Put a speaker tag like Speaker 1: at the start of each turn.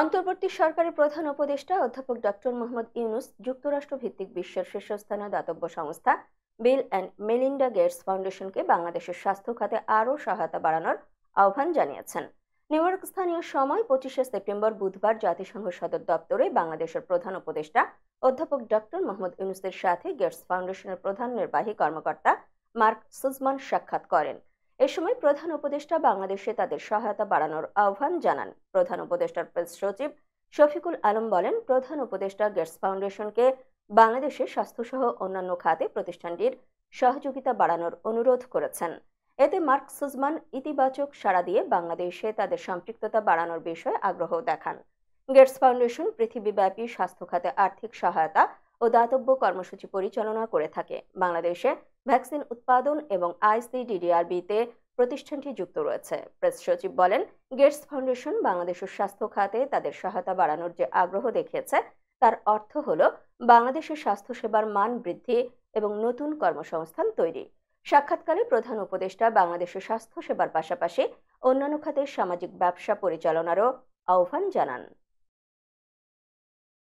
Speaker 1: অন্তর্বর্তী সরকারের প্রধান উপদেষ্টা অধ্যাপক ডক্টর মোহাম্মদ ইউনুস যুক্তরাষ্ট্র ভিত্তিক বিশ্বের শীর্ষস্থানীয় দাতব্য সংস্থা বিল অ্যান্ড মেলিন্ডা গেটস ফাউন্ডেশনকে বাংলাদেশের স্বাস্থ্য খাতে আরও সহায়তা বাড়ানোর আহ্বান জানিয়েছেন নিউ স্থানীয় সময় পঁচিশে সেপ্টেম্বর বুধবার জাতিসংঘ সদর দপ্তরে বাংলাদেশের প্রধান উপদেষ্টা অধ্যাপক ডক্টর মোহাম্মদ ইউনুসের সাথে গেটস ফাউন্ডেশনের প্রধান নির্বাহী কর্মকর্তা মার্ক সুজমান সাক্ষাৎ করেন এ সময় প্রধান উপদেষ্টা বাংলাদেশে তাদের সহায়তা বাড়ানোর আহ্বান জানান প্রধান উপদেষ্টার প্রেস সচিব শফিকুল আলম বলেন প্রধান উপদেষ্টা গেটস ফাউন্ডেশনকে বাংলাদেশে স্বাস্থ্যসহ অন্যান্য খাতে প্রতিষ্ঠানটির সহযোগিতা বাড়ানোর অনুরোধ করেছেন এতে মার্ক সুজমান ইতিবাচক সাড়া দিয়ে বাংলাদেশে তাদের সম্পৃক্ততা বাড়ানোর বিষয়ে আগ্রহ দেখান গেটস ফাউন্ডেশন পৃথিবীব্যাপী স্বাস্থ্য খাতে আর্থিক সহায়তা ও দাতব্য কর্মসূচি পরিচালনা করে থাকে বাংলাদেশে ভ্যাকসিন উৎপাদন এবং আইসিডিডিআরবিতে প্রতিষ্ঠানটি যুক্ত রয়েছে প্রেস সচিব বলেন গেটস ফাউন্ডেশন বাংলাদেশের স্বাস্থ্য খাতে তাদের সহায়তা বাড়ানোর যে আগ্রহ দেখিয়েছে তার অর্থ হল বাংলাদেশের স্বাস্থ্যসেবার মান বৃদ্ধি এবং নতুন কর্মসংস্থান তৈরি সাক্ষাৎকালে প্রধান উপদেষ্টা বাংলাদেশের স্বাস্থ্যসেবার পাশাপাশি অন্যান্য খাতের সামাজিক ব্যবসা পরিচালনারও আহ্বান জানান